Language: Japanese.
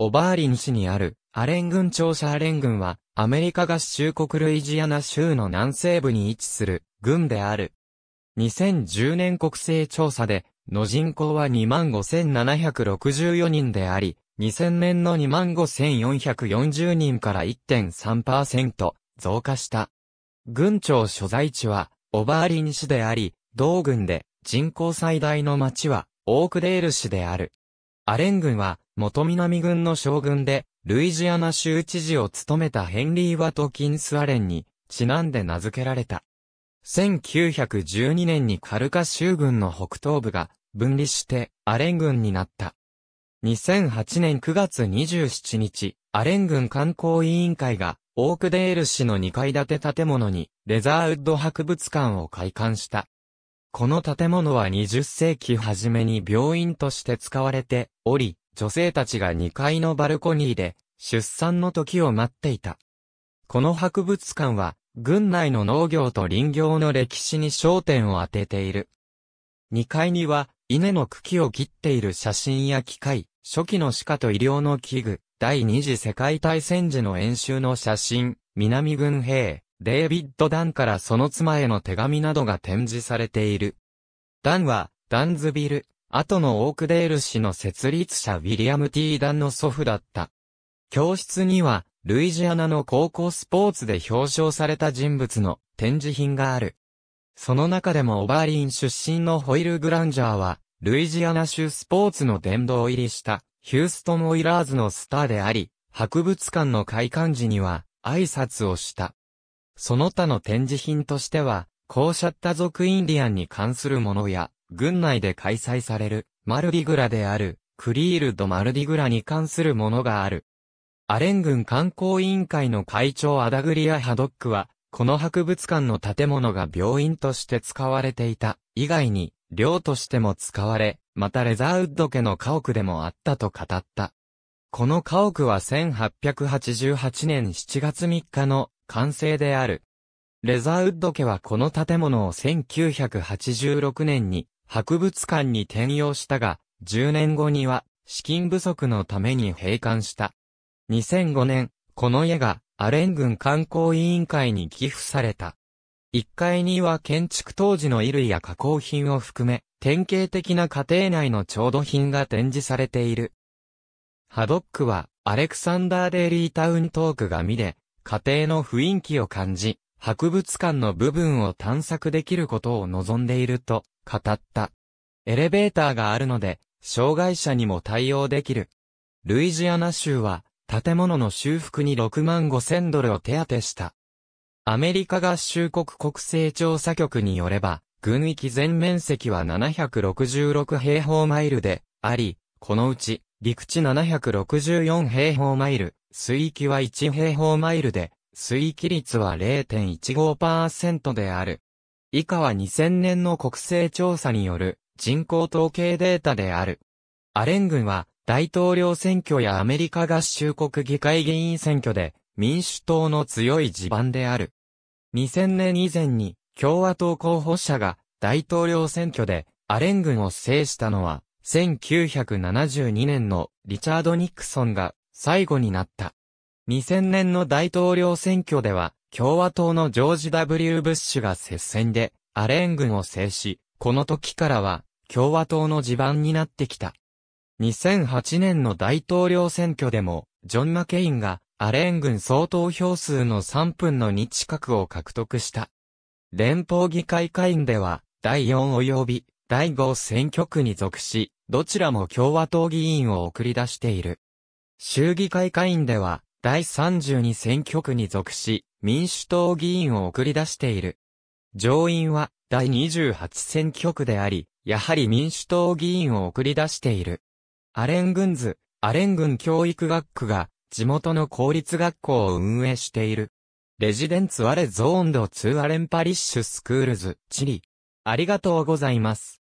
オバーリン市にある、アレン郡庁舎アレン郡は、アメリカ合衆国ルイジアナ州の南西部に位置する、郡である。2010年国勢調査で、の人口は25,764人であり、2000年の25,440人から1.3%増加した。郡庁所在地は、オバーリン市であり、同郡で人口最大の町は、オークデール市である。アレン郡は、元南軍の将軍で、ルイジアナ州知事を務めたヘンリー・ワトキンス・アレンに、ちなんで名付けられた。1912年にカルカ州軍の北東部が分離してアレン軍になった。2008年9月27日、アレン軍観光委員会がオークデール市の2階建て建物にレザーウッド博物館を開館した。この建物は20世紀初めに病院として使われており、女性たちが2階のバルコニーで出産の時を待っていた。この博物館は、軍内の農業と林業の歴史に焦点を当てている。2階には、稲の茎を切っている写真や機械、初期の鹿と医療の器具、第二次世界大戦時の演習の写真、南軍兵、デイビッド・ダンからその妻への手紙などが展示されている。ダンは、ダンズビル、後のオークデール氏の設立者ウィリアム・ T・ ダンの祖父だった。教室には、ルイジアナの高校スポーツで表彰された人物の展示品がある。その中でもオバーリン出身のホイル・グランジャーは、ルイジアナ州スポーツの殿堂入りした、ヒューストン・オイラーズのスターであり、博物館の開館時には、挨拶をした。その他の展示品としては、こうシャッタ族インディアンに関するものや、軍内で開催される、マルディグラである、クリールド・マルディグラに関するものがある。アレン軍観光委員会の会長アダグリア・ハドックは、この博物館の建物が病院として使われていた、以外に、寮としても使われ、またレザーウッド家の家屋でもあったと語った。この家屋は1888年7月3日の完成である。レザーウッド家はこの建物を1986年に博物館に転用したが、10年後には資金不足のために閉館した。2005年、この家がアレン郡観光委員会に寄付された。1階には建築当時の衣類や加工品を含め、典型的な家庭内の調度品が展示されている。ハドックは、アレクサンダー・デリータウントークが見で、家庭の雰囲気を感じ、博物館の部分を探索できることを望んでいると語った。エレベーターがあるので、障害者にも対応できる。ルイジアナ州は、建物の修復に6万5千ドルを手当てした。アメリカ合衆国国勢調査局によれば、軍域全面積は766平方マイルであり、このうち、陸地764平方マイル、水域は1平方マイルで、水域率は0.15%である。以下は2000年の国勢調査による人口統計データである。アレン軍は大統領選挙やアメリカ合衆国議会議員選挙で民主党の強い地盤である。2000年以前に共和党候補者が大統領選挙でアレン軍を制したのは1972年のリチャード・ニクソンが最後になった。2000年の大統領選挙では共和党のジョージ・ W・ ブッシュが接戦で、アレーン軍を制し、この時からは、共和党の地盤になってきた。2008年の大統領選挙でも、ジョン・マケインが、アレーン軍総投票数の3分の2近くを獲得した。連邦議会会員では、第4及び、第5選挙区に属し、どちらも共和党議員を送り出している。衆議会会員では、第32選挙区に属し、民主党議員を送り出している。上院は第28選挙区であり、やはり民主党議員を送り出している。アレン軍図、アレン軍教育学区が地元の公立学校を運営している。レジデンツアレゾーンドツーアレンパリッシュスクールズ、チリ。ありがとうございます。